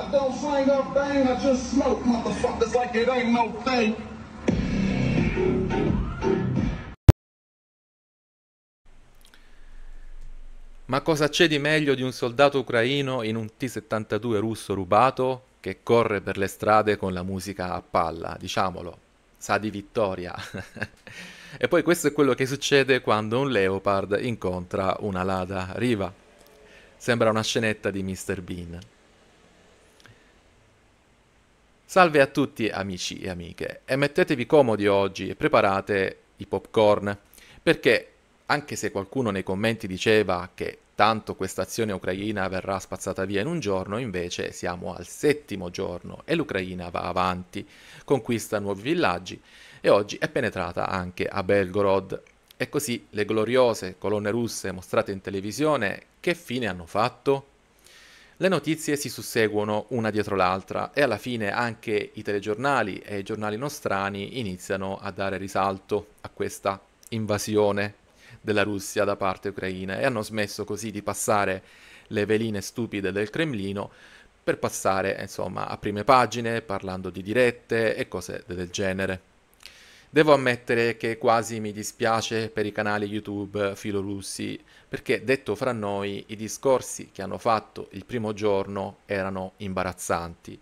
I don't sing or thing, I just smoke motherfuckers like it ain't no thing. Ma cosa c'è di meglio di un soldato ucraino in un T-72 russo rubato che corre per le strade con la musica a palla, diciamolo, sa di vittoria. e poi questo è quello che succede quando un leopard incontra una lada riva. Sembra una scenetta di Mr. Bean. Salve a tutti amici e amiche e mettetevi comodi oggi e preparate i popcorn perché anche se qualcuno nei commenti diceva che tanto questa azione ucraina verrà spazzata via in un giorno, invece siamo al settimo giorno e l'Ucraina va avanti, conquista nuovi villaggi e oggi è penetrata anche a Belgorod. E così le gloriose colonne russe mostrate in televisione che fine hanno fatto? Le notizie si susseguono una dietro l'altra e alla fine anche i telegiornali e i giornali nostrani iniziano a dare risalto a questa invasione della Russia da parte ucraina e hanno smesso così di passare le veline stupide del Cremlino per passare insomma a prime pagine parlando di dirette e cose del genere. Devo ammettere che quasi mi dispiace per i canali YouTube filorussi, perché detto fra noi i discorsi che hanno fatto il primo giorno erano imbarazzanti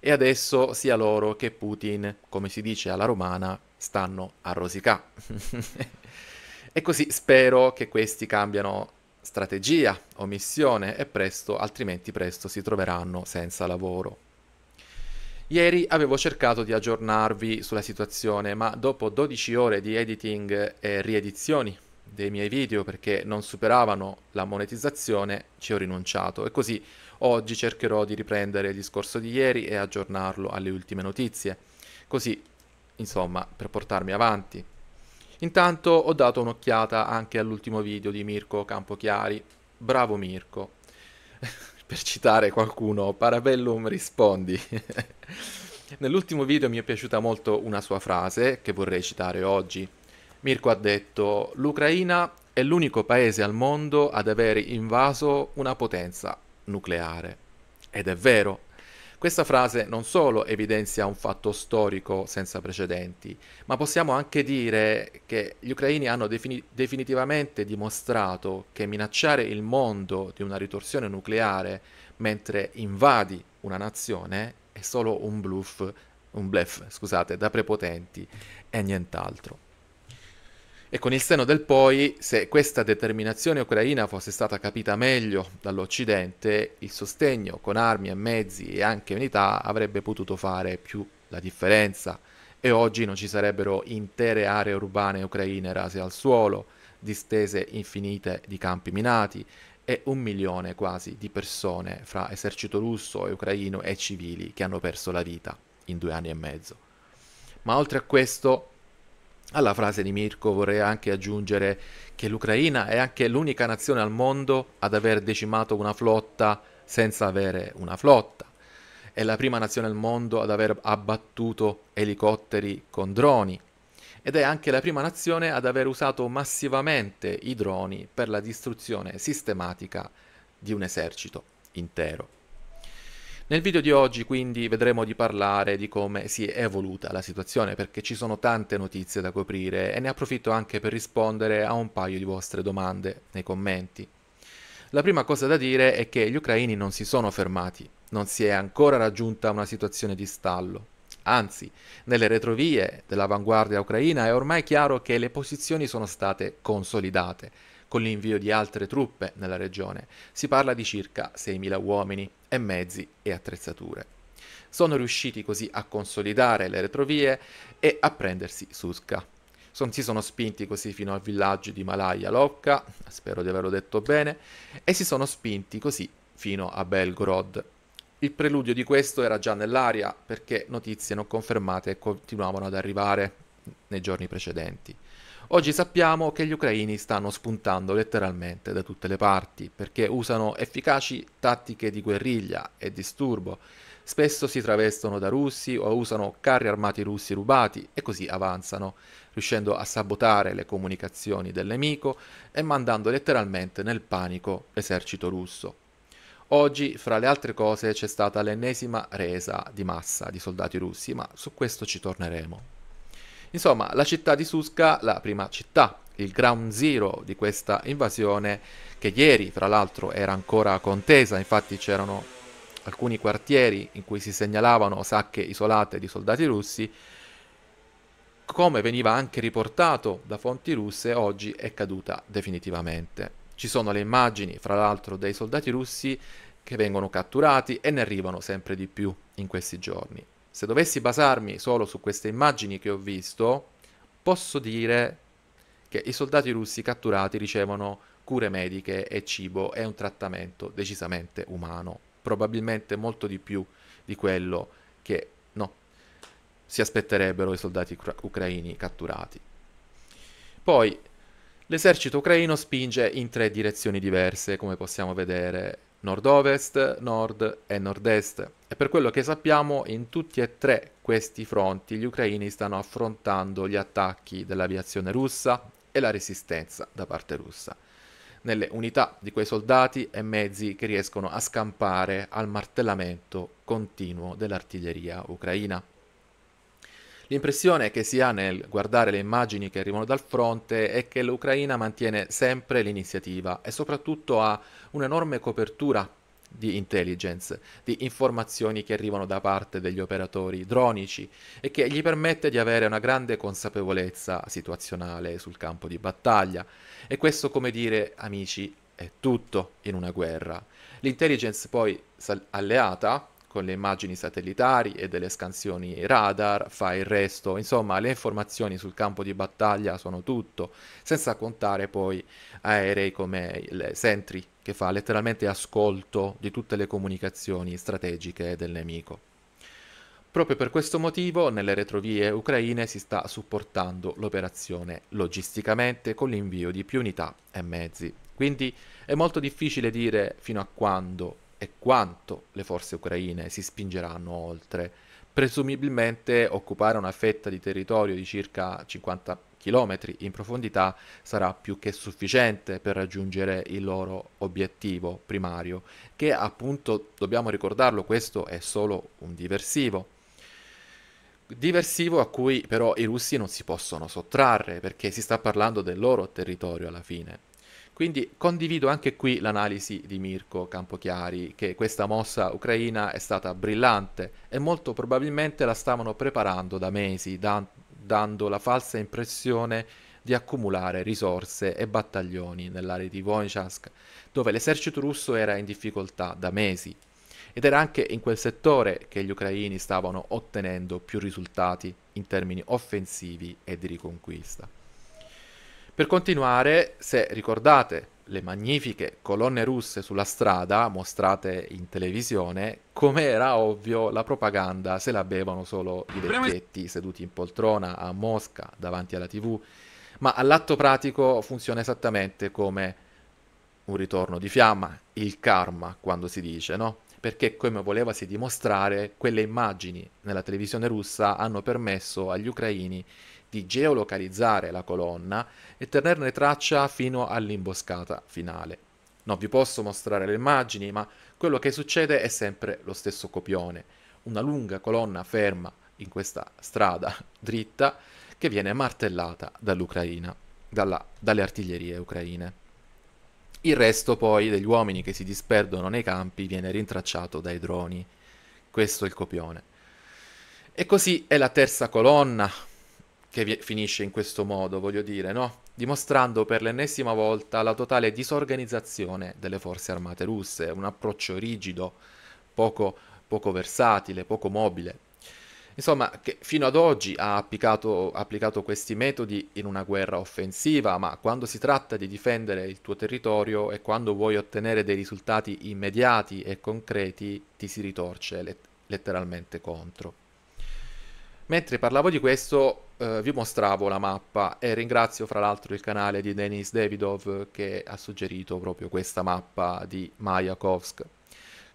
e adesso sia loro che Putin, come si dice alla romana, stanno a rosicà. e così spero che questi cambiano strategia o missione e presto, altrimenti presto si troveranno senza lavoro. Ieri avevo cercato di aggiornarvi sulla situazione, ma dopo 12 ore di editing e riedizioni dei miei video perché non superavano la monetizzazione, ci ho rinunciato e così oggi cercherò di riprendere il discorso di ieri e aggiornarlo alle ultime notizie, così insomma per portarmi avanti. Intanto ho dato un'occhiata anche all'ultimo video di Mirko Campochiari. Bravo Mirko per citare qualcuno, Parabellum rispondi. Nell'ultimo video mi è piaciuta molto una sua frase che vorrei citare oggi. Mirko ha detto: L'Ucraina è l'unico paese al mondo ad aver invaso una potenza nucleare. Ed è vero, questa frase non solo evidenzia un fatto storico senza precedenti, ma possiamo anche dire che gli ucraini hanno defini- definitivamente dimostrato che minacciare il mondo di una ritorsione nucleare mentre invadi una nazione è solo un bluff, un bluff, scusate, da prepotenti e nient'altro. E con il seno del poi, se questa determinazione ucraina fosse stata capita meglio dall'Occidente, il sostegno con armi e mezzi e anche unità avrebbe potuto fare più la differenza. E oggi non ci sarebbero intere aree urbane ucraine rase al suolo, distese infinite di campi minati e un milione quasi di persone fra esercito russo e ucraino e civili che hanno perso la vita in due anni e mezzo. Ma oltre a questo, alla frase di Mirko vorrei anche aggiungere che l'Ucraina è anche l'unica nazione al mondo ad aver decimato una flotta senza avere una flotta. È la prima nazione al mondo ad aver abbattuto elicotteri con droni ed è anche la prima nazione ad aver usato massivamente i droni per la distruzione sistematica di un esercito intero. Nel video di oggi quindi vedremo di parlare di come si è evoluta la situazione perché ci sono tante notizie da coprire e ne approfitto anche per rispondere a un paio di vostre domande nei commenti. La prima cosa da dire è che gli ucraini non si sono fermati, non si è ancora raggiunta una situazione di stallo. Anzi, nelle retrovie dell'avanguardia ucraina è ormai chiaro che le posizioni sono state consolidate con l'invio di altre truppe nella regione. Si parla di circa 6.000 uomini e mezzi e attrezzature. Sono riusciti così a consolidare le retrovie e a prendersi Susca. Son, si sono spinti così fino al villaggio di Malaya Locca, spero di averlo detto bene, e si sono spinti così fino a Belgorod, il preludio di questo era già nell'aria perché notizie non confermate continuavano ad arrivare nei giorni precedenti. Oggi sappiamo che gli ucraini stanno spuntando letteralmente da tutte le parti, perché usano efficaci tattiche di guerriglia e disturbo, spesso si travestono da russi o usano carri armati russi rubati e così avanzano, riuscendo a sabotare le comunicazioni del nemico e mandando letteralmente nel panico l'esercito russo. Oggi, fra le altre cose, c'è stata l'ennesima resa di massa di soldati russi, ma su questo ci torneremo. Insomma, la città di Susca, la prima città, il ground zero di questa invasione, che ieri tra l'altro era ancora contesa, infatti c'erano alcuni quartieri in cui si segnalavano sacche isolate di soldati russi, come veniva anche riportato da fonti russe, oggi è caduta definitivamente. Ci sono le immagini, fra l'altro, dei soldati russi che vengono catturati e ne arrivano sempre di più in questi giorni se dovessi basarmi solo su queste immagini che ho visto, posso dire che i soldati russi catturati ricevono cure mediche e cibo e un trattamento decisamente umano, probabilmente molto di più di quello che no, si aspetterebbero i soldati ucraini catturati. Poi l'esercito ucraino spinge in tre direzioni diverse, come possiamo vedere nord-ovest, nord e nord-est. E per quello che sappiamo, in tutti e tre questi fronti gli ucraini stanno affrontando gli attacchi dell'aviazione russa e la resistenza da parte russa. Nelle unità di quei soldati e mezzi che riescono a scampare al martellamento continuo dell'artiglieria ucraina. L'impressione che si ha nel guardare le immagini che arrivano dal fronte è che l'Ucraina mantiene sempre l'iniziativa e soprattutto ha un'enorme copertura di intelligence, di informazioni che arrivano da parte degli operatori dronici e che gli permette di avere una grande consapevolezza situazionale sul campo di battaglia. E questo, come dire, amici, è tutto in una guerra. L'intelligence poi alleata con le immagini satellitari e delle scansioni radar, fa il resto, insomma le informazioni sul campo di battaglia sono tutto, senza contare poi aerei come il Sentry che fa letteralmente ascolto di tutte le comunicazioni strategiche del nemico. Proprio per questo motivo nelle retrovie ucraine si sta supportando l'operazione logisticamente con l'invio di più unità e mezzi. Quindi è molto difficile dire fino a quando e quanto le forze ucraine si spingeranno oltre. Presumibilmente occupare una fetta di territorio di circa 50 km in profondità sarà più che sufficiente per raggiungere il loro obiettivo primario, che appunto, dobbiamo ricordarlo, questo è solo un diversivo diversivo a cui però i russi non si possono sottrarre perché si sta parlando del loro territorio alla fine. Quindi condivido anche qui l'analisi di Mirko Campochiari che questa mossa ucraina è stata brillante e molto probabilmente la stavano preparando da mesi, da- dando la falsa impressione di accumulare risorse e battaglioni nell'area di Vonchansk, dove l'esercito russo era in difficoltà da mesi. Ed era anche in quel settore che gli ucraini stavano ottenendo più risultati in termini offensivi e di riconquista. Per continuare, se ricordate le magnifiche colonne russe sulla strada mostrate in televisione, come era ovvio la propaganda se la bevano solo i vecchietti seduti in poltrona a Mosca davanti alla tv, ma all'atto pratico funziona esattamente come un ritorno di fiamma, il karma quando si dice, no? Perché come volevasi dimostrare, quelle immagini nella televisione russa hanno permesso agli ucraini di geolocalizzare la colonna e tenerne traccia fino all'imboscata finale. Non vi posso mostrare le immagini, ma quello che succede è sempre lo stesso copione, una lunga colonna ferma in questa strada dritta che viene martellata dall'Ucraina, dalla, dalle artiglierie ucraine. Il resto poi degli uomini che si disperdono nei campi viene rintracciato dai droni. Questo è il copione. E così è la terza colonna, che finisce in questo modo, voglio dire, no? Dimostrando per l'ennesima volta la totale disorganizzazione delle forze armate russe, un approccio rigido, poco, poco versatile, poco mobile. Insomma, che fino ad oggi ha applicato, applicato questi metodi in una guerra offensiva, ma quando si tratta di difendere il tuo territorio e quando vuoi ottenere dei risultati immediati e concreti, ti si ritorce let- letteralmente contro. Mentre parlavo di questo, eh, vi mostravo la mappa e ringrazio fra l'altro il canale di Denis Davidov che ha suggerito proprio questa mappa di Mayakovsk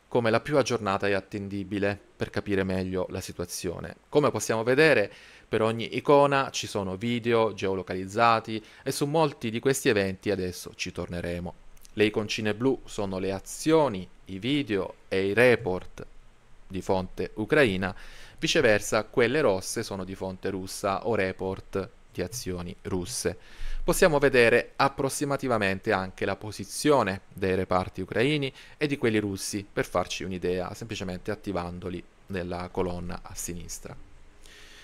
come la più aggiornata e attendibile per capire meglio la situazione. Come possiamo vedere, per ogni icona ci sono video geolocalizzati e su molti di questi eventi adesso ci torneremo. Le iconcine blu sono le azioni, i video e i report di fonte ucraina Viceversa, quelle rosse sono di fonte russa o report di azioni russe. Possiamo vedere approssimativamente anche la posizione dei reparti ucraini e di quelli russi per farci un'idea, semplicemente attivandoli nella colonna a sinistra.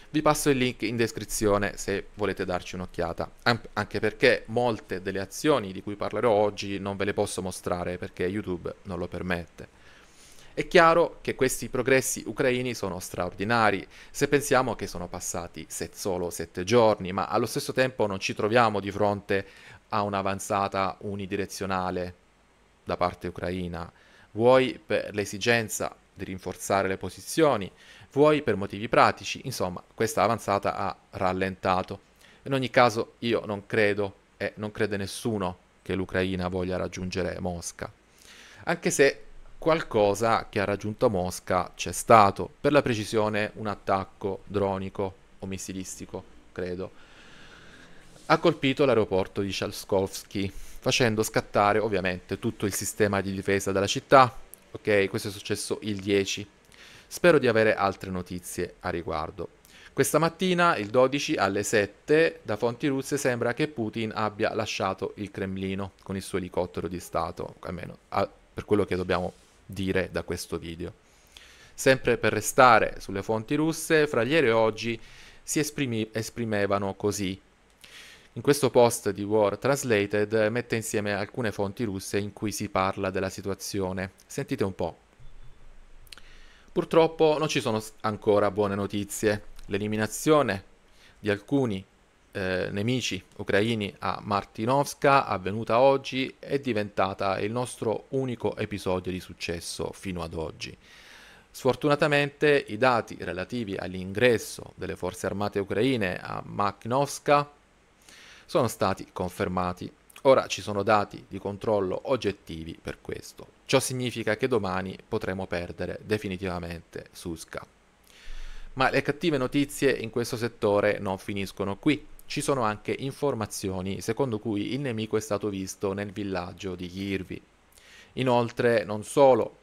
Vi passo il link in descrizione se volete darci un'occhiata, anche perché molte delle azioni di cui parlerò oggi non ve le posso mostrare perché YouTube non lo permette. È chiaro che questi progressi ucraini sono straordinari, se pensiamo che sono passati set solo sette giorni, ma allo stesso tempo non ci troviamo di fronte a un'avanzata unidirezionale da parte ucraina, vuoi per l'esigenza di rinforzare le posizioni, vuoi per motivi pratici, insomma questa avanzata ha rallentato. In ogni caso io non credo e non crede nessuno che l'Ucraina voglia raggiungere Mosca, anche se qualcosa che ha raggiunto Mosca c'è stato, per la precisione un attacco dronico o missilistico, credo. Ha colpito l'aeroporto di Chalskovsky, facendo scattare ovviamente tutto il sistema di difesa della città. Ok, questo è successo il 10. Spero di avere altre notizie a riguardo. Questa mattina, il 12 alle 7, da fonti russe sembra che Putin abbia lasciato il Cremlino con il suo elicottero di Stato, almeno a, per quello che dobbiamo dire da questo video. Sempre per restare sulle fonti russe, fra ieri e oggi si esprimi- esprimevano così. In questo post di War Translated eh, mette insieme alcune fonti russe in cui si parla della situazione. Sentite un po'. Purtroppo non ci sono ancora buone notizie. L'eliminazione di alcuni eh, nemici ucraini a Martinovska, avvenuta oggi, è diventata il nostro unico episodio di successo fino ad oggi. Sfortunatamente i dati relativi all'ingresso delle forze armate ucraine a Makhnovska sono stati confermati. Ora ci sono dati di controllo oggettivi per questo. Ciò significa che domani potremo perdere definitivamente Suska. Ma le cattive notizie in questo settore non finiscono qui ci sono anche informazioni secondo cui il nemico è stato visto nel villaggio di Kirby. Inoltre non solo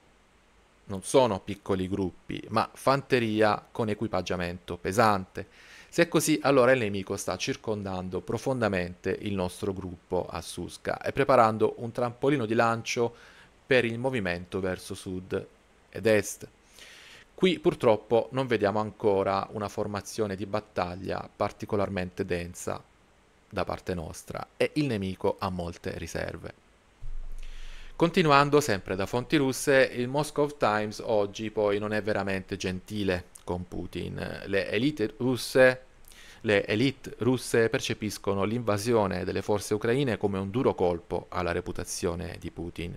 non sono piccoli gruppi, ma fanteria con equipaggiamento pesante. Se è così, allora il nemico sta circondando profondamente il nostro gruppo a Suska e preparando un trampolino di lancio per il movimento verso sud ed est. Qui purtroppo non vediamo ancora una formazione di battaglia particolarmente densa da parte nostra e il nemico ha molte riserve. Continuando sempre da fonti russe, il Moscow Times oggi poi non è veramente gentile con Putin. Le elite russe le elite russe percepiscono l'invasione delle forze ucraine come un duro colpo alla reputazione di Putin.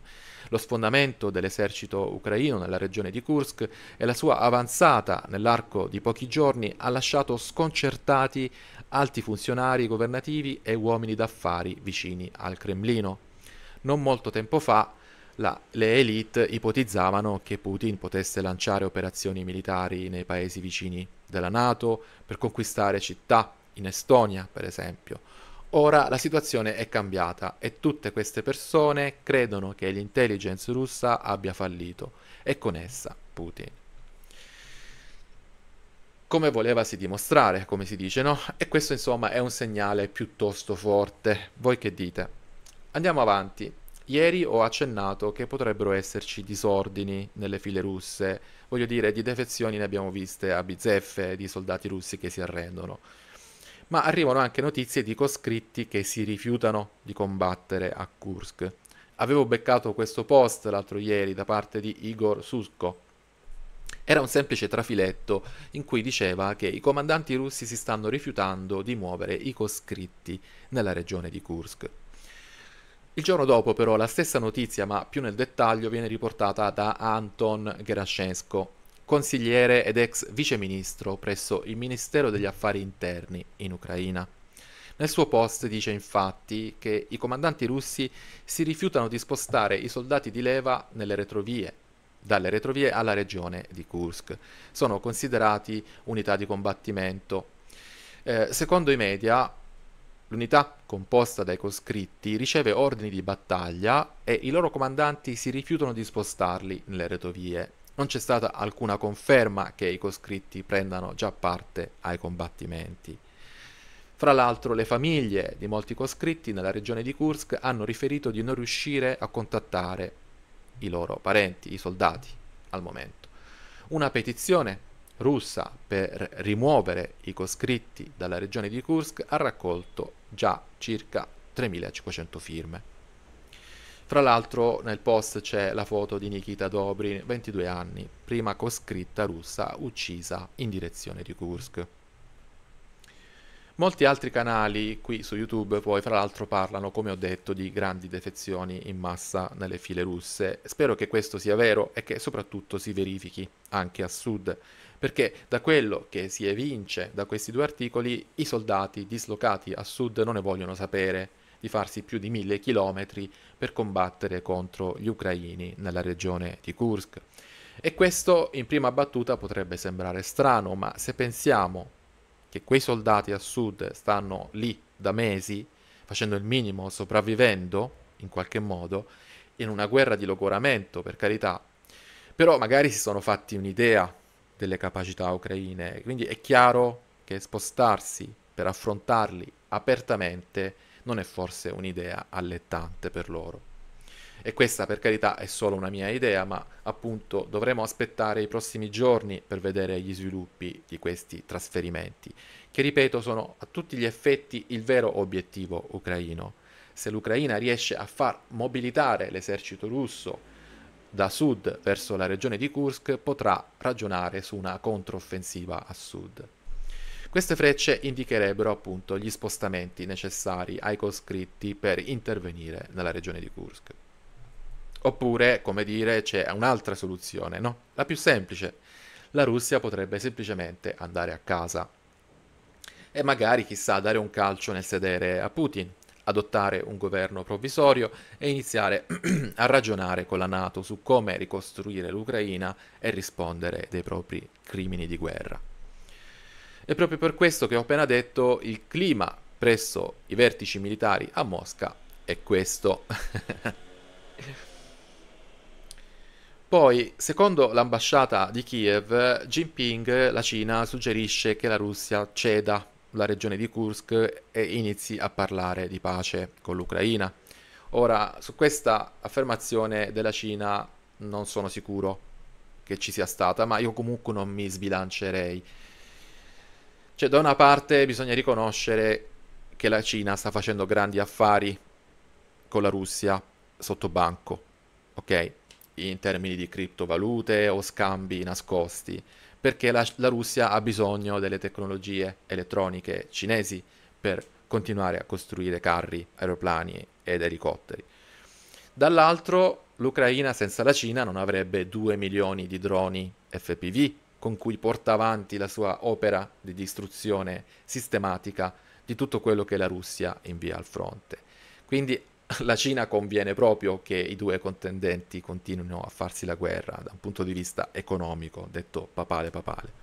Lo sfondamento dell'esercito ucraino nella regione di Kursk e la sua avanzata nell'arco di pochi giorni ha lasciato sconcertati alti funzionari governativi e uomini d'affari vicini al Cremlino. Non molto tempo fa la, le elite ipotizzavano che Putin potesse lanciare operazioni militari nei paesi vicini della Nato per conquistare città, in Estonia per esempio. Ora la situazione è cambiata e tutte queste persone credono che l'intelligence russa abbia fallito e con essa Putin. Come volevasi dimostrare, come si dice, no? E questo insomma è un segnale piuttosto forte. Voi che dite? Andiamo avanti. Ieri ho accennato che potrebbero esserci disordini nelle file russe, voglio dire di defezioni ne abbiamo viste a bizzeffe di soldati russi che si arrendono, ma arrivano anche notizie di coscritti che si rifiutano di combattere a Kursk. Avevo beccato questo post l'altro ieri da parte di Igor Susko, era un semplice trafiletto in cui diceva che i comandanti russi si stanno rifiutando di muovere i coscritti nella regione di Kursk. Il giorno dopo però la stessa notizia, ma più nel dettaglio, viene riportata da Anton Gerascensko, consigliere ed ex viceministro presso il Ministero degli Affari Interni in Ucraina. Nel suo post dice infatti che i comandanti russi si rifiutano di spostare i soldati di leva nelle retrovie, dalle retrovie alla regione di Kursk. Sono considerati unità di combattimento. Eh, secondo i media, L'unità, composta dai coscritti, riceve ordini di battaglia e i loro comandanti si rifiutano di spostarli nelle retovie. Non c'è stata alcuna conferma che i coscritti prendano già parte ai combattimenti. Fra l'altro le famiglie di molti coscritti nella regione di Kursk hanno riferito di non riuscire a contattare i loro parenti, i soldati, al momento. Una petizione russa per rimuovere i coscritti dalla regione di Kursk ha raccolto già circa 3.500 firme. Fra l'altro nel post c'è la foto di Nikita Dobrin, 22 anni, prima coscritta russa uccisa in direzione di Kursk. Molti altri canali qui su YouTube poi fra l'altro parlano, come ho detto, di grandi defezioni in massa nelle file russe. Spero che questo sia vero e che soprattutto si verifichi anche a sud, perché da quello che si evince da questi due articoli, i soldati dislocati a sud non ne vogliono sapere di farsi più di mille chilometri per combattere contro gli ucraini nella regione di Kursk. E questo in prima battuta potrebbe sembrare strano, ma se pensiamo che quei soldati a sud stanno lì da mesi, facendo il minimo, sopravvivendo in qualche modo, in una guerra di logoramento, per carità. Però magari si sono fatti un'idea delle capacità ucraine, quindi è chiaro che spostarsi per affrontarli apertamente non è forse un'idea allettante per loro. E questa per carità è solo una mia idea, ma appunto dovremo aspettare i prossimi giorni per vedere gli sviluppi di questi trasferimenti, che ripeto sono a tutti gli effetti il vero obiettivo ucraino. Se l'Ucraina riesce a far mobilitare l'esercito russo da sud verso la regione di Kursk, potrà ragionare su una controffensiva a sud. Queste frecce indicherebbero appunto gli spostamenti necessari ai coscritti per intervenire nella regione di Kursk. Oppure, come dire, c'è un'altra soluzione, no? La più semplice. La Russia potrebbe semplicemente andare a casa e magari, chissà, dare un calcio nel sedere a Putin, adottare un governo provvisorio e iniziare a ragionare con la Nato su come ricostruire l'Ucraina e rispondere dei propri crimini di guerra. È proprio per questo che ho appena detto il clima presso i vertici militari a Mosca è questo. Poi, secondo l'ambasciata di Kiev, Jinping, la Cina, suggerisce che la Russia ceda la regione di Kursk e inizi a parlare di pace con l'Ucraina. Ora, su questa affermazione della Cina non sono sicuro che ci sia stata, ma io comunque non mi sbilancerei. Cioè, da una parte bisogna riconoscere che la Cina sta facendo grandi affari con la Russia sotto banco, ok? in termini di criptovalute o scambi nascosti, perché la, la Russia ha bisogno delle tecnologie elettroniche cinesi per continuare a costruire carri, aeroplani ed elicotteri. Dall'altro, l'Ucraina senza la Cina non avrebbe 2 milioni di droni FPV con cui porta avanti la sua opera di distruzione sistematica di tutto quello che la Russia invia al fronte. Quindi la Cina conviene proprio che i due contendenti continuino a farsi la guerra da un punto di vista economico, detto papale papale.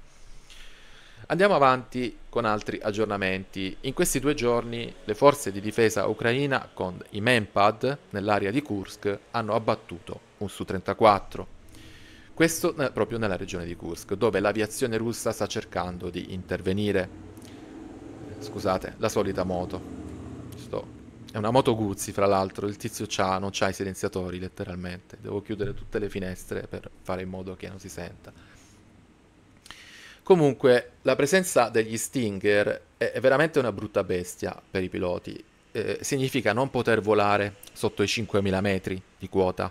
Andiamo avanti con altri aggiornamenti. In questi due giorni le forze di difesa ucraina con i Mempad nell'area di Kursk hanno abbattuto un Su-34. Questo proprio nella regione di Kursk, dove l'aviazione russa sta cercando di intervenire. Scusate, la solita moto. Sto è una moto Guzzi, fra l'altro, il tizio c'ha, non c'ha i silenziatori letteralmente. Devo chiudere tutte le finestre per fare in modo che non si senta. Comunque, la presenza degli Stinger è veramente una brutta bestia per i piloti. Eh, significa non poter volare sotto i 5.000 metri di quota,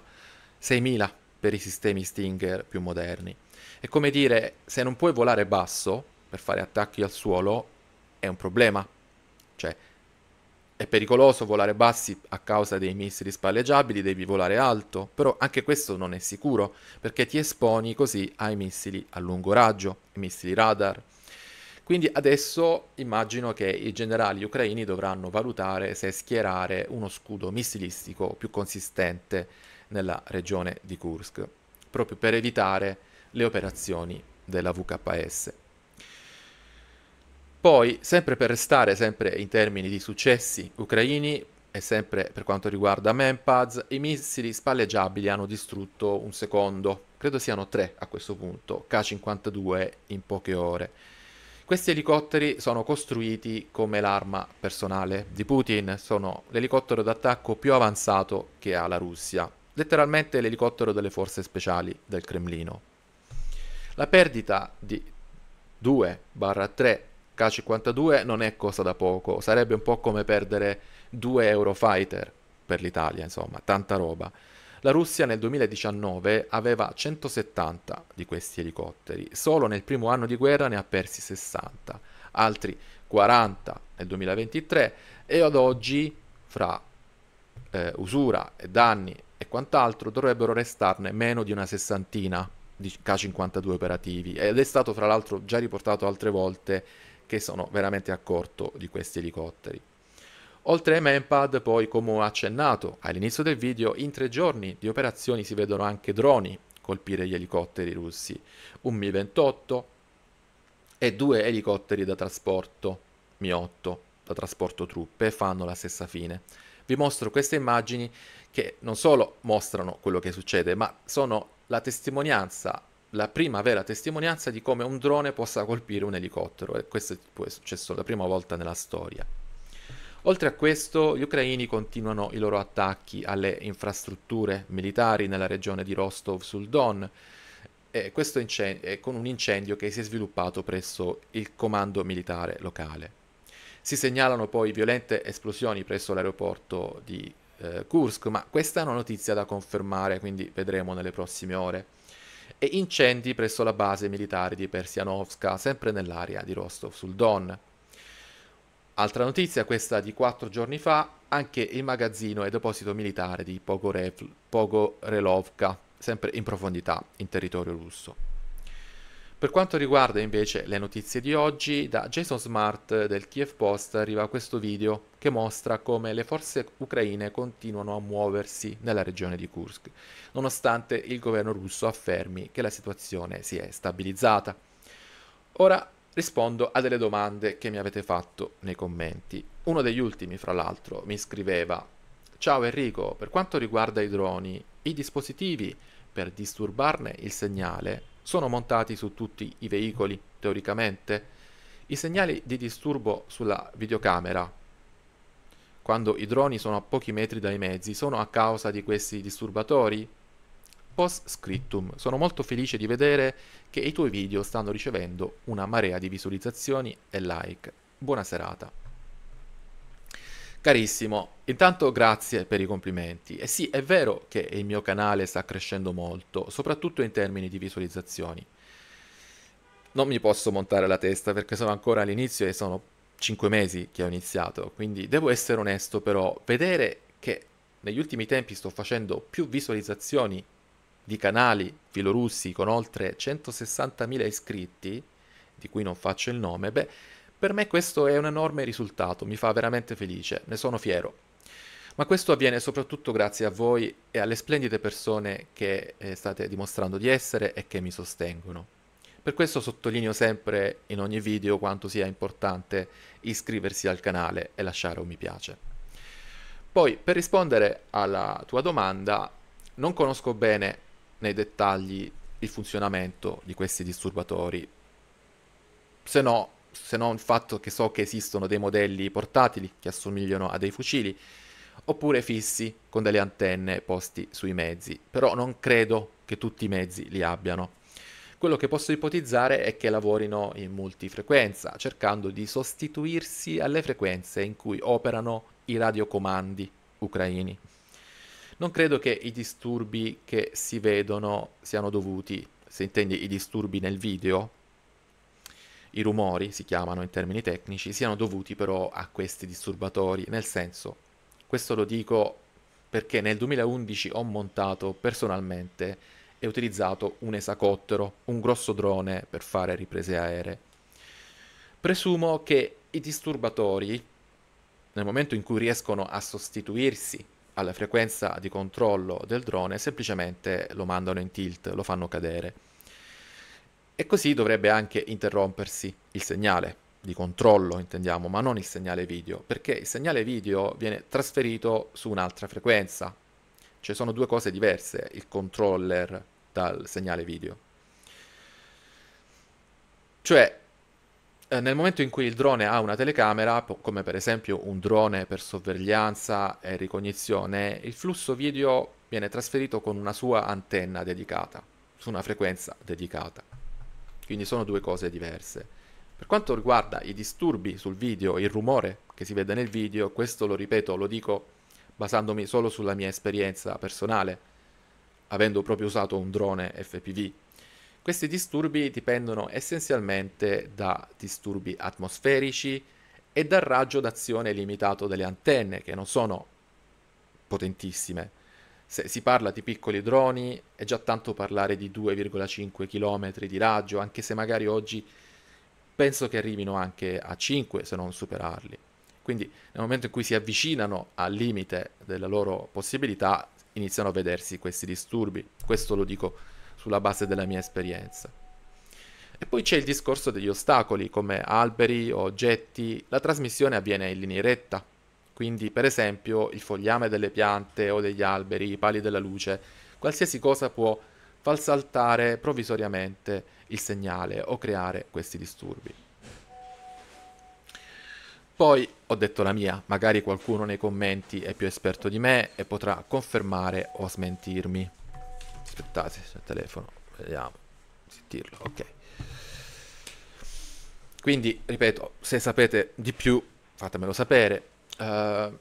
6.000 per i sistemi Stinger più moderni. È come dire, se non puoi volare basso per fare attacchi al suolo, è un problema. Cioè, è pericoloso volare bassi a causa dei missili spalleggiabili, devi volare alto, però anche questo non è sicuro, perché ti esponi così ai missili a lungo raggio, ai missili radar. Quindi adesso immagino che i generali ucraini dovranno valutare se schierare uno scudo missilistico più consistente nella regione di Kursk, proprio per evitare le operazioni della VKS. Poi, sempre per restare sempre in termini di successi ucraini, e sempre per quanto riguarda Mempads, i missili spalleggiabili hanno distrutto un secondo, credo siano tre a questo punto, K-52 in poche ore. Questi elicotteri sono costruiti come l'arma personale di Putin, sono l'elicottero d'attacco più avanzato che ha la Russia, letteralmente l'elicottero delle forze speciali del Cremlino. La perdita di 2-3 K52 non è cosa da poco, sarebbe un po' come perdere due Eurofighter per l'Italia, insomma, tanta roba. La Russia nel 2019 aveva 170 di questi elicotteri, solo nel primo anno di guerra ne ha persi 60, altri 40 nel 2023 e ad oggi, fra eh, usura e danni e quant'altro, dovrebbero restarne meno di una sessantina di K52 operativi ed è stato fra l'altro già riportato altre volte che sono veramente a corto di questi elicotteri. Oltre ai Manpad, poi, come ho accennato all'inizio del video, in tre giorni di operazioni si vedono anche droni colpire gli elicotteri russi, un Mi-28 e due elicotteri da trasporto Mi-8, da trasporto truppe, fanno la stessa fine. Vi mostro queste immagini che non solo mostrano quello che succede, ma sono la testimonianza la prima vera testimonianza di come un drone possa colpire un elicottero e questo è successo la prima volta nella storia. Oltre a questo, gli ucraini continuano i loro attacchi alle infrastrutture militari nella regione di Rostov sul Don, e questo incendio, con un incendio che si è sviluppato presso il comando militare locale. Si segnalano poi violente esplosioni presso l'aeroporto di eh, Kursk, ma questa è una notizia da confermare, quindi vedremo nelle prossime ore e incendi presso la base militare di Persianovska, sempre nell'area di Rostov-sul-Don. Altra notizia, questa di quattro giorni fa, anche il magazzino e deposito militare di Pogorelovka, sempre in profondità, in territorio russo. Per quanto riguarda invece le notizie di oggi, da Jason Smart del Kiev Post arriva questo video che mostra come le forze ucraine continuano a muoversi nella regione di Kursk, nonostante il governo russo affermi che la situazione si è stabilizzata. Ora rispondo a delle domande che mi avete fatto nei commenti. Uno degli ultimi, fra l'altro, mi scriveva Ciao Enrico, per quanto riguarda i droni, i dispositivi per disturbarne il segnale sono montati su tutti i veicoli, teoricamente, i segnali di disturbo sulla videocamera, quando i droni sono a pochi metri dai mezzi, sono a causa di questi disturbatori? Post scriptum, sono molto felice di vedere che i tuoi video stanno ricevendo una marea di visualizzazioni e like. Buona serata. Carissimo, intanto grazie per i complimenti. E sì, è vero che il mio canale sta crescendo molto, soprattutto in termini di visualizzazioni. Non mi posso montare la testa perché sono ancora all'inizio e sono 5 mesi che ho iniziato, quindi devo essere onesto però, vedere che negli ultimi tempi sto facendo più visualizzazioni di canali filorussi con oltre 160.000 iscritti, di cui non faccio il nome, beh, per me questo è un enorme risultato, mi fa veramente felice, ne sono fiero. Ma questo avviene soprattutto grazie a voi e alle splendide persone che eh, state dimostrando di essere e che mi sostengono. Per questo sottolineo sempre in ogni video quanto sia importante iscriversi al canale e lasciare un mi piace. Poi, per rispondere alla tua domanda, non conosco bene nei dettagli il funzionamento di questi disturbatori, se no se non il fatto che so che esistono dei modelli portatili che assomigliano a dei fucili, oppure fissi con delle antenne posti sui mezzi, però non credo che tutti i mezzi li abbiano. Quello che posso ipotizzare è che lavorino in multifrequenza, cercando di sostituirsi alle frequenze in cui operano i radiocomandi ucraini. Non credo che i disturbi che si vedono siano dovuti, se intendi i disturbi nel video, i rumori, si chiamano in termini tecnici, siano dovuti però a questi disturbatori, nel senso, questo lo dico perché nel 2011 ho montato personalmente e utilizzato un esacottero, un grosso drone per fare riprese aeree. Presumo che i disturbatori, nel momento in cui riescono a sostituirsi alla frequenza di controllo del drone, semplicemente lo mandano in tilt, lo fanno cadere. E così dovrebbe anche interrompersi il segnale di controllo, intendiamo, ma non il segnale video, perché il segnale video viene trasferito su un'altra frequenza. Cioè sono due cose diverse, il controller dal segnale video. Cioè, eh, nel momento in cui il drone ha una telecamera, come per esempio un drone per sorveglianza e ricognizione, il flusso video viene trasferito con una sua antenna dedicata, su una frequenza dedicata. Quindi sono due cose diverse. Per quanto riguarda i disturbi sul video, il rumore che si vede nel video, questo lo ripeto, lo dico basandomi solo sulla mia esperienza personale, avendo proprio usato un drone FPV. Questi disturbi dipendono essenzialmente da disturbi atmosferici e dal raggio d'azione limitato delle antenne, che non sono potentissime se si parla di piccoli droni è già tanto parlare di 2,5 km di raggio, anche se magari oggi penso che arrivino anche a 5 se non superarli. Quindi nel momento in cui si avvicinano al limite della loro possibilità iniziano a vedersi questi disturbi. Questo lo dico sulla base della mia esperienza. E poi c'è il discorso degli ostacoli come alberi, oggetti. La trasmissione avviene in linea retta, quindi, per esempio, il fogliame delle piante o degli alberi, i pali della luce, qualsiasi cosa può far saltare provvisoriamente il segnale o creare questi disturbi. Poi ho detto la mia, magari qualcuno nei commenti è più esperto di me e potrà confermare o smentirmi. Aspettate, c'è il telefono, vediamo, sentirlo, ok. Quindi, ripeto, se sapete di più fatemelo sapere, Uh,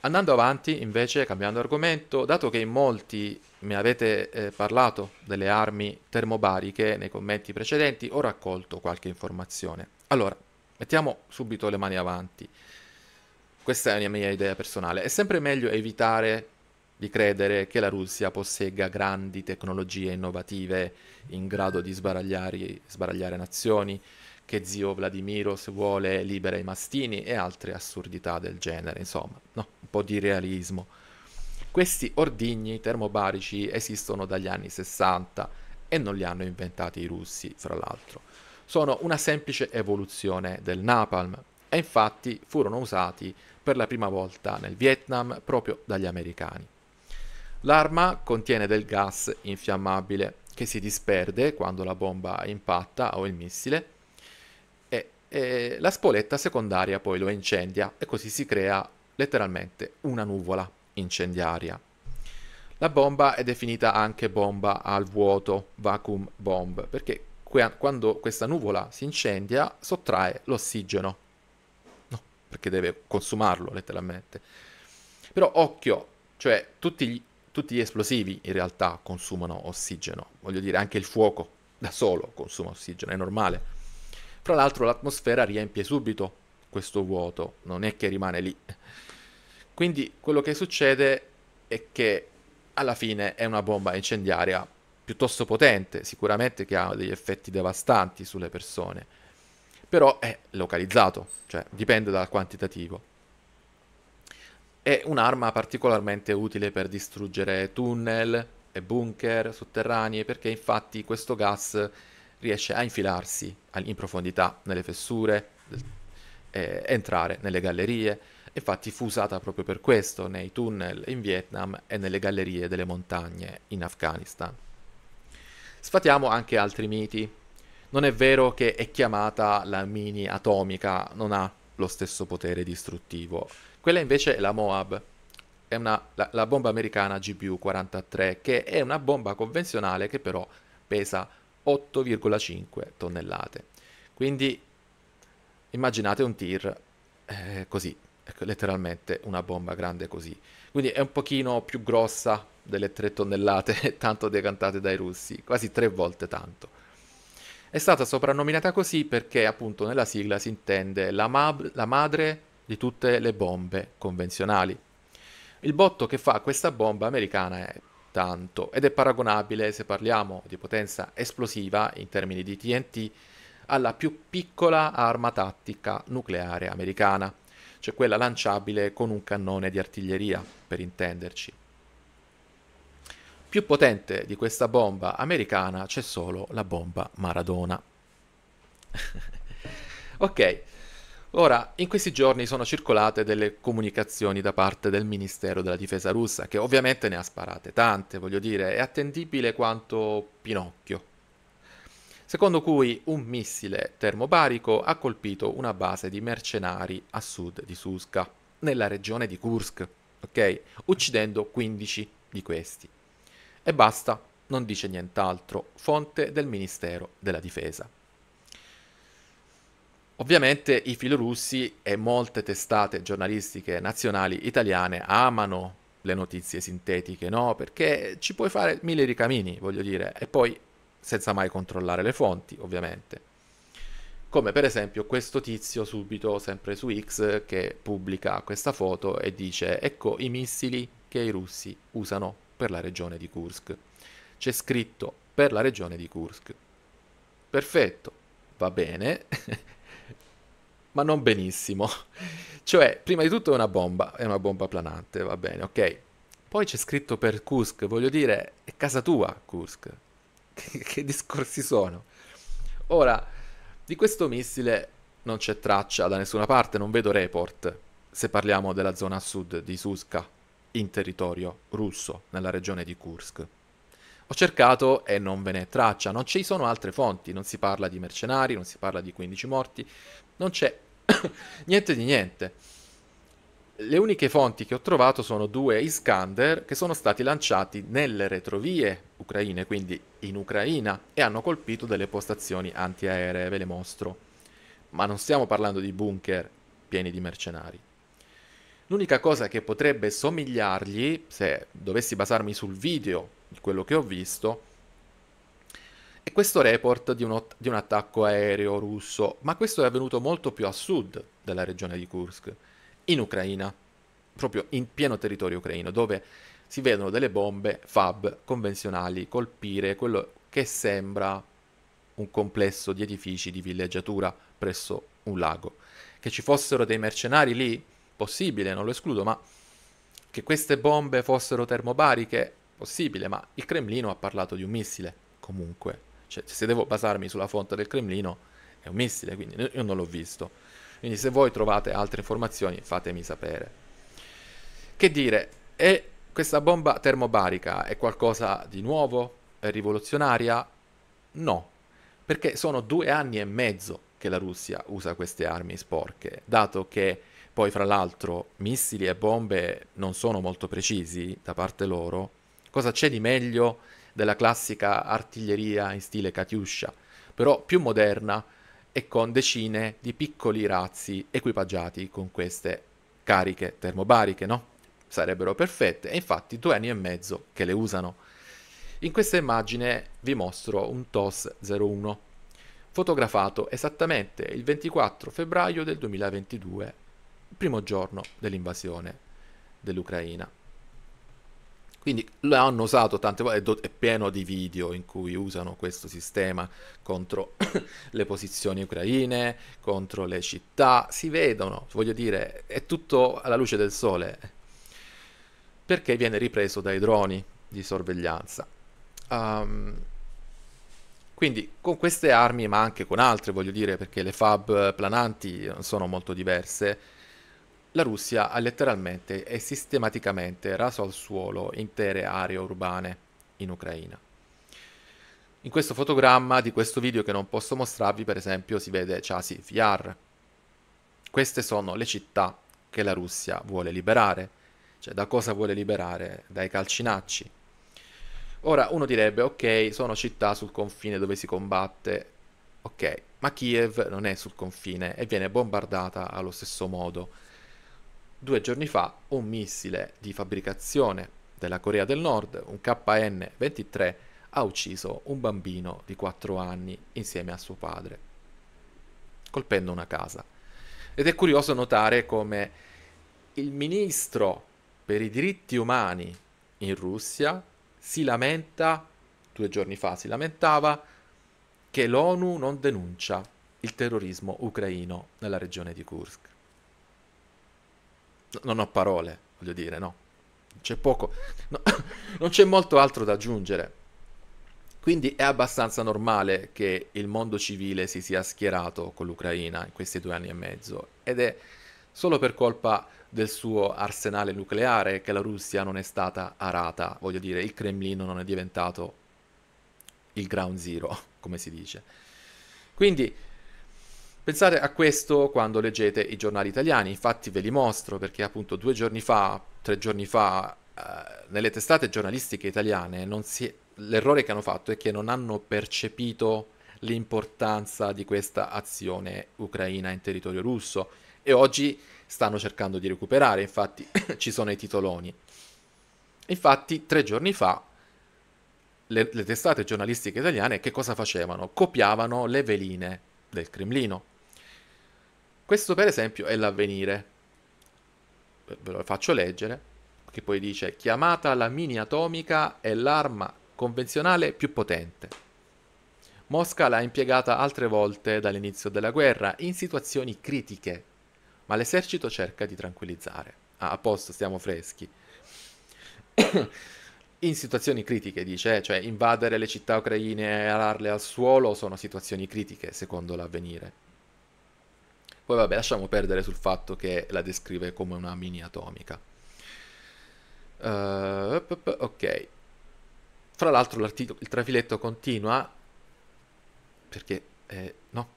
andando avanti, invece, cambiando argomento, dato che in molti mi avete eh, parlato delle armi termobariche nei commenti precedenti, ho raccolto qualche informazione. Allora, mettiamo subito le mani avanti. Questa è la mia idea personale. È sempre meglio evitare di credere che la Russia possegga grandi tecnologie innovative in grado di sbaragliare, sbaragliare nazioni, che zio Vladimiro se vuole libera i mastini e altre assurdità del genere, insomma, no, un po' di realismo. Questi ordigni termobarici esistono dagli anni 60 e non li hanno inventati i russi, fra l'altro. Sono una semplice evoluzione del napalm e infatti furono usati per la prima volta nel Vietnam proprio dagli americani. L'arma contiene del gas infiammabile che si disperde quando la bomba impatta o il missile e la spoletta secondaria poi lo incendia e così si crea letteralmente una nuvola incendiaria. La bomba è definita anche bomba al vuoto, vacuum bomb, perché que- quando questa nuvola si incendia sottrae l'ossigeno, no, perché deve consumarlo letteralmente. Però occhio, cioè tutti gli, tutti gli esplosivi in realtà consumano ossigeno, voglio dire anche il fuoco da solo consuma ossigeno, è normale tra l'altro l'atmosfera riempie subito questo vuoto, non è che rimane lì. Quindi quello che succede è che alla fine è una bomba incendiaria piuttosto potente, sicuramente che ha degli effetti devastanti sulle persone, però è localizzato, cioè dipende dal quantitativo. È un'arma particolarmente utile per distruggere tunnel e bunker sotterranei perché infatti questo gas riesce a infilarsi in profondità nelle fessure, eh, entrare nelle gallerie. Infatti fu usata proprio per questo nei tunnel in Vietnam e nelle gallerie delle montagne in Afghanistan. Sfatiamo anche altri miti. Non è vero che è chiamata la mini atomica, non ha lo stesso potere distruttivo. Quella invece è la Moab, è una, la, la bomba americana GBU-43, che è una bomba convenzionale che però pesa 8,5 tonnellate. Quindi immaginate un tir eh, così, ecco, letteralmente una bomba grande così. Quindi è un pochino più grossa delle 3 tonnellate tanto decantate dai russi, quasi tre volte tanto. È stata soprannominata così perché appunto nella sigla si intende la, mab- la madre di tutte le bombe convenzionali. Il botto che fa questa bomba americana è tanto ed è paragonabile, se parliamo di potenza esplosiva in termini di TNT, alla più piccola arma tattica nucleare americana, cioè quella lanciabile con un cannone di artiglieria, per intenderci. Più potente di questa bomba americana c'è solo la bomba Maradona. ok, Ora, in questi giorni sono circolate delle comunicazioni da parte del Ministero della Difesa russa, che ovviamente ne ha sparate tante, voglio dire, è attendibile quanto Pinocchio. Secondo cui un missile termobarico ha colpito una base di mercenari a sud di Suska, nella regione di Kursk, ok? Uccidendo 15 di questi. E basta, non dice nient'altro, fonte del Ministero della Difesa. Ovviamente i filorussi e molte testate giornalistiche nazionali italiane amano le notizie sintetiche, no? Perché ci puoi fare mille ricamini, voglio dire, e poi senza mai controllare le fonti, ovviamente. Come per esempio questo tizio subito, sempre su X, che pubblica questa foto e dice ecco i missili che i russi usano per la regione di Kursk. C'è scritto per la regione di Kursk. Perfetto, va bene. ma non benissimo. cioè, prima di tutto è una bomba, è una bomba planante, va bene, ok. Poi c'è scritto per Kursk, voglio dire, è casa tua Kursk. che, che discorsi sono? Ora, di questo missile non c'è traccia da nessuna parte, non vedo report, se parliamo della zona a sud di Suska, in territorio russo, nella regione di Kursk. Ho cercato e non ve ne è traccia, non ci sono altre fonti, non si parla di mercenari, non si parla di 15 morti, non c'è niente di niente. Le uniche fonti che ho trovato sono due Iskander che sono stati lanciati nelle retrovie ucraine, quindi in Ucraina, e hanno colpito delle postazioni antiaeree, ve le mostro. Ma non stiamo parlando di bunker pieni di mercenari. L'unica cosa che potrebbe somigliargli, se dovessi basarmi sul video quello che ho visto. E questo report di un, di un attacco aereo russo, ma questo è avvenuto molto più a sud della regione di Kursk, in Ucraina, proprio in pieno territorio ucraino, dove si vedono delle bombe FAB convenzionali colpire quello che sembra un complesso di edifici di villeggiatura presso un lago. Che ci fossero dei mercenari lì? Possibile, non lo escludo, ma che queste bombe fossero termobariche possibile, ma il Cremlino ha parlato di un missile, comunque. Cioè, se devo basarmi sulla fonte del Cremlino, è un missile, quindi io non l'ho visto. Quindi se voi trovate altre informazioni, fatemi sapere. Che dire, è questa bomba termobarica è qualcosa di nuovo? È rivoluzionaria? No, perché sono due anni e mezzo che la Russia usa queste armi sporche, dato che poi fra l'altro missili e bombe non sono molto precisi da parte loro, Cosa c'è di meglio della classica artiglieria in stile Katyusha, però più moderna e con decine di piccoli razzi equipaggiati con queste cariche termobariche, no? Sarebbero perfette e infatti due anni e mezzo che le usano. In questa immagine vi mostro un TOS 01, fotografato esattamente il 24 febbraio del 2022, primo giorno dell'invasione dell'Ucraina. Quindi lo hanno usato tante volte, è pieno di video in cui usano questo sistema contro le posizioni ucraine, contro le città, si vedono, voglio dire, è tutto alla luce del sole, perché viene ripreso dai droni di sorveglianza. Um, quindi con queste armi, ma anche con altre, voglio dire, perché le fab plananti eh, sono molto diverse, la Russia ha letteralmente e sistematicamente raso al suolo intere aree urbane in Ucraina. In questo fotogramma di questo video che non posso mostrarvi, per esempio, si vede Chasiv Yar. Queste sono le città che la Russia vuole liberare. Cioè, da cosa vuole liberare? Dai calcinacci. Ora, uno direbbe, ok, sono città sul confine dove si combatte. Ok, ma Kiev non è sul confine e viene bombardata allo stesso modo due giorni fa un missile di fabbricazione della Corea del Nord, un KN-23, ha ucciso un bambino di 4 anni insieme a suo padre, colpendo una casa. Ed è curioso notare come il ministro per i diritti umani in Russia si lamenta, due giorni fa si lamentava, che l'ONU non denuncia il terrorismo ucraino nella regione di Kursk non ho parole, voglio dire, no. C'è poco, no, non c'è molto altro da aggiungere. Quindi è abbastanza normale che il mondo civile si sia schierato con l'Ucraina in questi due anni e mezzo ed è solo per colpa del suo arsenale nucleare che la Russia non è stata arata, voglio dire, il Cremlino non è diventato il ground zero, come si dice. Quindi Pensate a questo quando leggete i giornali italiani, infatti ve li mostro perché appunto due giorni fa, tre giorni fa, eh, nelle testate giornalistiche italiane è... l'errore che hanno fatto è che non hanno percepito l'importanza di questa azione ucraina in territorio russo e oggi stanno cercando di recuperare, infatti ci sono i titoloni. Infatti tre giorni fa le, le testate giornalistiche italiane che cosa facevano? Copiavano le veline del Cremlino. Questo per esempio è l'avvenire. Ve lo faccio leggere, che poi dice chiamata la mini atomica è l'arma convenzionale più potente. Mosca l'ha impiegata altre volte dall'inizio della guerra in situazioni critiche, ma l'esercito cerca di tranquillizzare. Ah, a posto, stiamo freschi. in situazioni critiche, dice, eh, cioè invadere le città ucraine e ararle al suolo sono situazioni critiche, secondo l'avvenire. Poi vabbè, lasciamo perdere sul fatto che la descrive come una mini atomica. Uh, ok. Fra l'altro il trafiletto continua perché eh, no.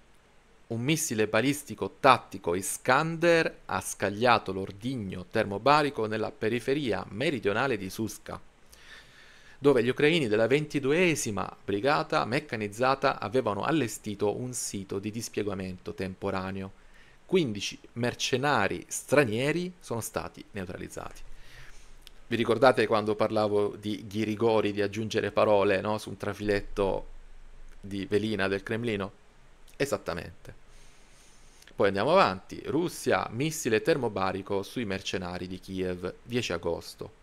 Un missile balistico tattico Iskander ha scagliato l'ordigno termobarico nella periferia meridionale di Suska, dove gli ucraini della 22esima brigata meccanizzata avevano allestito un sito di dispiegamento temporaneo 15 mercenari stranieri sono stati neutralizzati. Vi ricordate quando parlavo di ghirigori, di aggiungere parole no? su un trafiletto di velina del Cremlino? Esattamente. Poi andiamo avanti. Russia, missile termobarico sui mercenari di Kiev, 10 agosto.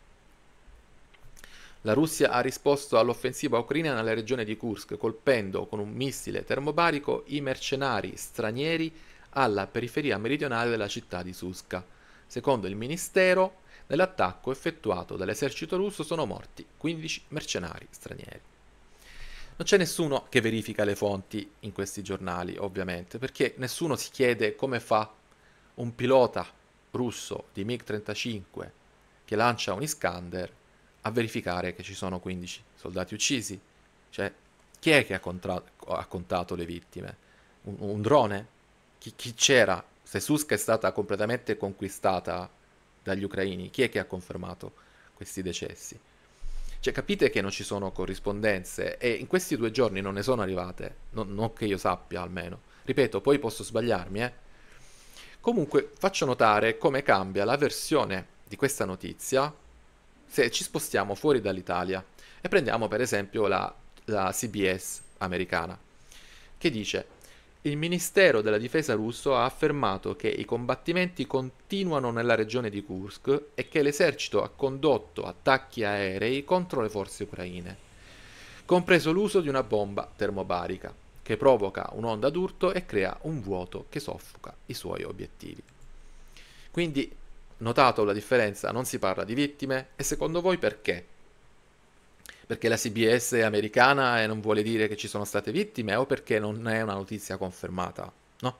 La Russia ha risposto all'offensiva ucraina nella regione di Kursk, colpendo con un missile termobarico i mercenari stranieri alla periferia meridionale della città di Suska. Secondo il ministero, nell'attacco effettuato dall'esercito russo sono morti 15 mercenari stranieri. Non c'è nessuno che verifica le fonti in questi giornali, ovviamente, perché nessuno si chiede come fa un pilota russo di MiG-35 che lancia un Iskander a verificare che ci sono 15 soldati uccisi. Cioè, chi è che ha, contra- ha contato le vittime? Un, un drone? chi, chi c'era? Se Suska è stata completamente conquistata dagli ucraini, chi è che ha confermato questi decessi? Cioè, capite che non ci sono corrispondenze e in questi due giorni non ne sono arrivate, non, non che io sappia almeno. Ripeto, poi posso sbagliarmi, eh. Comunque faccio notare come cambia la versione di questa notizia se ci spostiamo fuori dall'Italia e prendiamo per esempio la, la CBS americana, che dice il Ministero della Difesa russo ha affermato che i combattimenti continuano nella regione di Kursk e che l'esercito ha condotto attacchi aerei contro le forze ucraine, compreso l'uso di una bomba termobarica, che provoca un'onda d'urto e crea un vuoto che soffoca i suoi obiettivi. Quindi, notato la differenza, non si parla di vittime e secondo voi perché? perché la CBS è americana e non vuole dire che ci sono state vittime o perché non è una notizia confermata. No?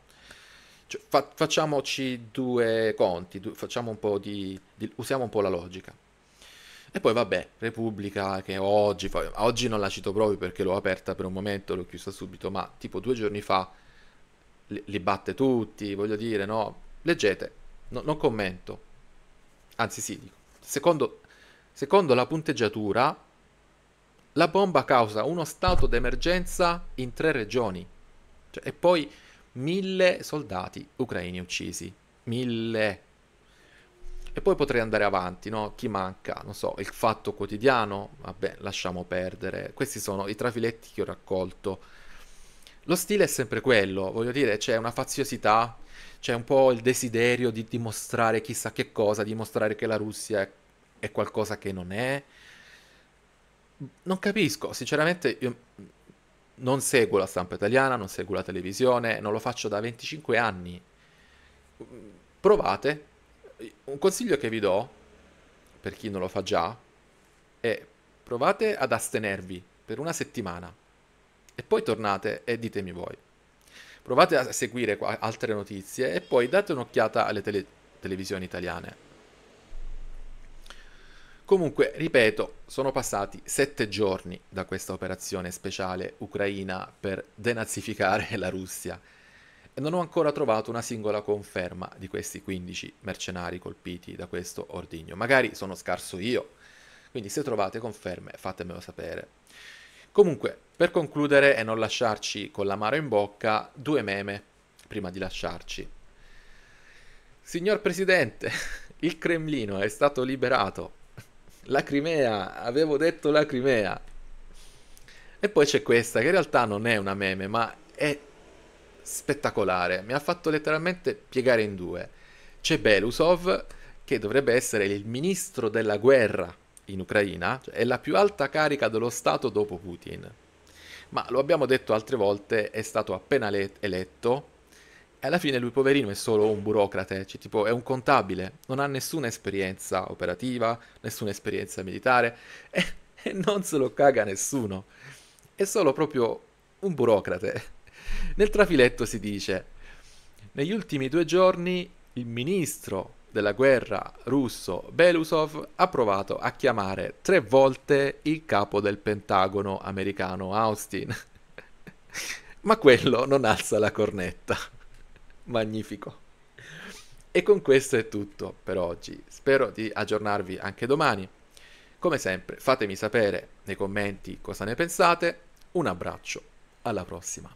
Cioè, fa- facciamoci due conti, du- facciamo un di, di, usiamo un po' la logica. E poi vabbè, Repubblica che oggi, oggi non la cito proprio perché l'ho aperta per un momento, l'ho chiusa subito, ma tipo due giorni fa li, li batte tutti, voglio dire, no? Leggete, no, non commento. Anzi sì, dico. Secondo, secondo la punteggiatura la bomba causa uno stato d'emergenza in tre regioni cioè, e poi mille soldati ucraini uccisi. Mille. E poi potrei andare avanti, no? Chi manca? Non so, il fatto quotidiano? Vabbè, lasciamo perdere. Questi sono i trafiletti che ho raccolto. Lo stile è sempre quello, voglio dire, c'è una faziosità, c'è un po' il desiderio di dimostrare chissà che cosa, dimostrare che la Russia è, è qualcosa che non è, non capisco, sinceramente io non seguo la stampa italiana, non seguo la televisione, non lo faccio da 25 anni. Provate. Un consiglio che vi do, per chi non lo fa già, è provate ad astenervi per una settimana e poi tornate e ditemi voi. Provate a seguire altre notizie e poi date un'occhiata alle tele- televisioni italiane Comunque, ripeto, sono passati sette giorni da questa operazione speciale ucraina per denazificare la Russia e non ho ancora trovato una singola conferma di questi 15 mercenari colpiti da questo ordigno. Magari sono scarso io, quindi se trovate conferme fatemelo sapere. Comunque, per concludere e non lasciarci con l'amaro in bocca, due meme prima di lasciarci. Signor Presidente, il Cremlino è stato liberato la Crimea, avevo detto la Crimea. E poi c'è questa che in realtà non è una meme, ma è spettacolare. Mi ha fatto letteralmente piegare in due. C'è Belusov che dovrebbe essere il ministro della guerra in Ucraina, cioè è la più alta carica dello Stato dopo Putin. Ma lo abbiamo detto altre volte, è stato appena eletto e alla fine lui, poverino, è solo un burocrate, cioè, tipo, è un contabile, non ha nessuna esperienza operativa, nessuna esperienza militare, e, e non se lo caga nessuno. È solo proprio un burocrate. Nel trafiletto si dice, negli ultimi due giorni il ministro della guerra russo Belusov ha provato a chiamare tre volte il capo del Pentagono americano Austin. Ma quello non alza la cornetta magnifico. E con questo è tutto per oggi. Spero di aggiornarvi anche domani. Come sempre, fatemi sapere nei commenti cosa ne pensate. Un abbraccio, alla prossima.